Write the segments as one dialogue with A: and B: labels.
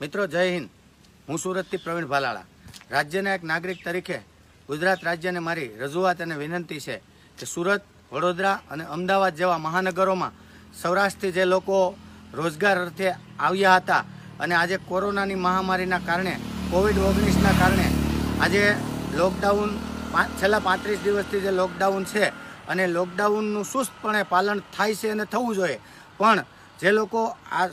A: મિત્રો જય હિન્દ હું સુરતથી પ્રવીણ ભાલાળા રાજ્યના એક નાગરિક તરીકે ગુજરાત રાજ્યને મારી રજૂઆત અને વિનંતી છે કે સુરત વડોદરા અને અમદાવાદ જેવા મહાનગરોમાં સૌરાષ્ટ્રથી જે લોકો રોજગાર અર્થે આવ્યા હતા અને આજે કોરોનાની મહામારીના કારણે કોવિડ ઓગણીસના કારણે આજે લોકડાઉન છેલ્લા પાંત્રીસ દિવસથી જે લોકડાઉન છે અને લોકડાઉનનું સુસ્તપણે પાલન થાય છે અને થવું જોઈએ પણ જે લોકો આ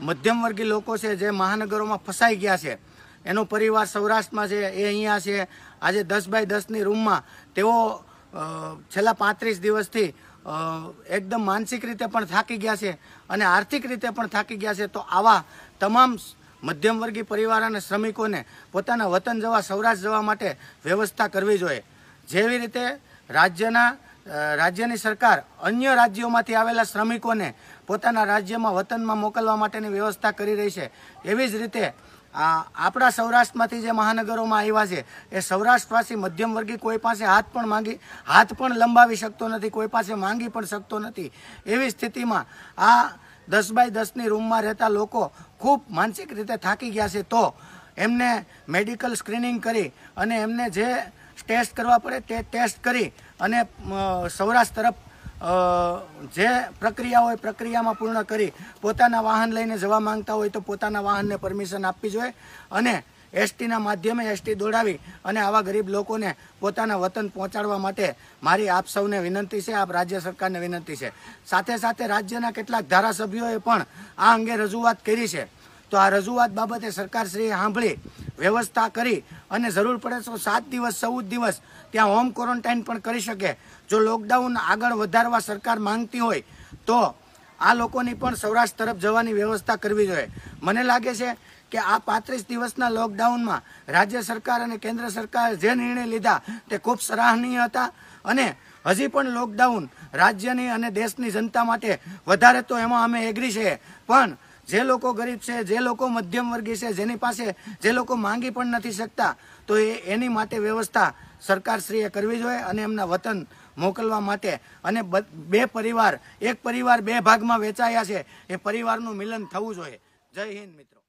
A: મધ્યમ વર્ગીય લોકો છે જે મહાનગરોમાં ફસાઈ ગયા છે એનો પરિવાર સૌરાષ્ટ્રમાં છે એ અહીંયા છે આજે દસ બાય દસની રૂમમાં તેઓ છેલ્લા પાંત્રીસ દિવસથી એકદમ માનસિક રીતે પણ થાકી ગયા છે અને આર્થિક રીતે પણ થાકી ગયા છે તો આવા તમામ મધ્યમ વર્ગીય પરિવાર અને શ્રમિકોને પોતાના વતન જવા સૌરાષ્ટ્ર જવા માટે વ્યવસ્થા કરવી જોઈએ જેવી રીતે રાજ્યના રાજ્યની સરકાર અન્ય રાજ્યોમાંથી આવેલા શ્રમિકોને પોતાના રાજ્યમાં વતનમાં મોકલવા માટેની વ્યવસ્થા કરી રહી છે એવી જ રીતે આપણા સૌરાષ્ટ્રમાંથી જે મહાનગરોમાં આવ્યા છે એ સૌરાષ્ટ્રવાસી મધ્યમવર્ગી કોઈ પાસે હાથ પણ માંગી હાથ પણ લંબાવી શકતો નથી કોઈ પાસે માંગી પણ શકતો નથી એવી સ્થિતિમાં આ દસ બાય દસની રૂમમાં રહેતા લોકો ખૂબ માનસિક રીતે થાકી ગયા છે તો એમને મેડિકલ સ્ક્રીનિંગ કરી અને એમને જે ટેસ્ટ કરવા પડે તે ટેસ્ટ કરી અને સૌરાષ્ટ્ર તરફ જે પ્રક્રિયા હોય પ્રક્રિયામાં પૂર્ણ કરી પોતાના વાહન લઈને જવા માંગતા હોય તો પોતાના વાહનને પરમિશન આપવી જોઈએ અને એસટીના માધ્યમે એસટી દોડાવી અને આવા ગરીબ લોકોને પોતાના વતન પહોંચાડવા માટે મારી આપ સૌને વિનંતી છે આપ રાજ્ય સરકારને વિનંતી છે સાથે સાથે રાજ્યના કેટલાક ધારાસભ્યોએ પણ આ અંગે રજૂઆત કરી છે તો આ રજૂઆત બાબતે સરકારશ્રીએ સાંભળે વ્યવસ્થા કરી અને જરૂર પડે તો સાત દિવસ ચૌદ દિવસ ત્યાં હોમ ક્વોરન્ટાઇન પણ કરી શકે જો લોકડાઉન આગળ વધારવા સરકાર માંગતી હોય તો આ લોકોની પણ સૌરાષ્ટ્ર તરફ જવાની વ્યવસ્થા કરવી જોઈએ મને લાગે છે કે આ પાંત્રીસ દિવસના લોકડાઉનમાં રાજ્ય સરકાર અને કેન્દ્ર સરકાર જે નિર્ણય લીધા તે ખૂબ સરાહનીય હતા અને હજી પણ લોકડાઉન રાજ્યની અને દેશની જનતા માટે વધારે તો એમાં અમે એગ્રી છીએ પણ જે લોકો ગરીબ છે જે લોકો મધ્યમ વર્ગી છે જેની પાસે જે લોકો માંગી પણ નથી શકતા તો એ એની માટે વ્યવસ્થા સરકારશ્રીએ કરવી જોઈએ અને એમના વતન મોકલવા માટે અને બે પરિવાર એક પરિવાર બે ભાગમાં વેચાયા છે એ પરિવારનું મિલન થવું જોઈએ જય હિન્દ મિત્રો